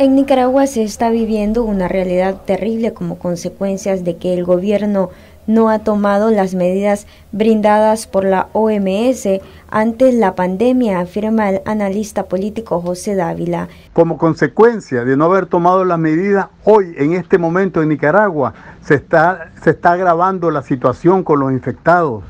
En Nicaragua se está viviendo una realidad terrible como consecuencias de que el gobierno no ha tomado las medidas brindadas por la OMS ante la pandemia, afirma el analista político José Dávila. Como consecuencia de no haber tomado las medidas, hoy en este momento en Nicaragua se está, se está agravando la situación con los infectados.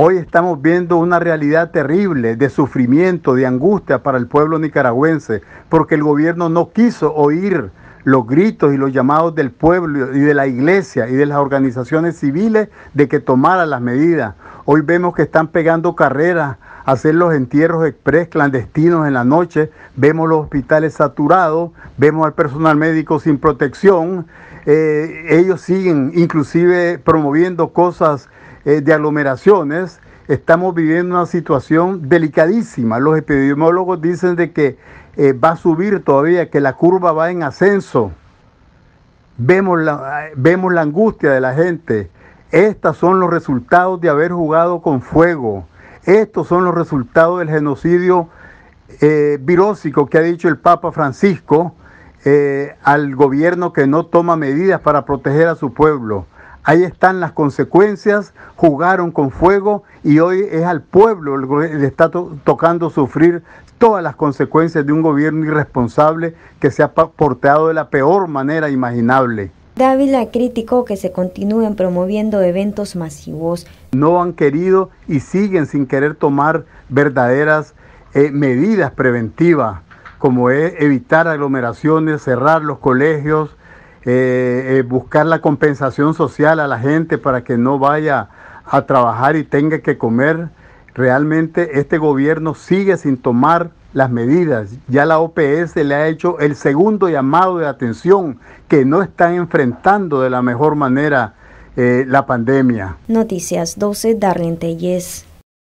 Hoy estamos viendo una realidad terrible de sufrimiento, de angustia para el pueblo nicaragüense, porque el gobierno no quiso oír los gritos y los llamados del pueblo y de la iglesia y de las organizaciones civiles de que tomara las medidas. Hoy vemos que están pegando carreras, hacer los entierros express clandestinos en la noche, vemos los hospitales saturados, vemos al personal médico sin protección, eh, ellos siguen inclusive promoviendo cosas eh, de aglomeraciones estamos viviendo una situación delicadísima. Los epidemiólogos dicen de que eh, va a subir todavía, que la curva va en ascenso. Vemos la, vemos la angustia de la gente. Estos son los resultados de haber jugado con fuego. Estos son los resultados del genocidio eh, virósico que ha dicho el Papa Francisco eh, al gobierno que no toma medidas para proteger a su pueblo. Ahí están las consecuencias, jugaron con fuego y hoy es al pueblo el le está tocando sufrir todas las consecuencias de un gobierno irresponsable que se ha portado de la peor manera imaginable. Dávila criticó que se continúen promoviendo eventos masivos. No han querido y siguen sin querer tomar verdaderas eh, medidas preventivas, como es evitar aglomeraciones, cerrar los colegios, eh, eh, buscar la compensación social a la gente para que no vaya a trabajar y tenga que comer. Realmente este gobierno sigue sin tomar las medidas. Ya la OPS le ha hecho el segundo llamado de atención que no están enfrentando de la mejor manera eh, la pandemia. Noticias 12, Darlene Telles.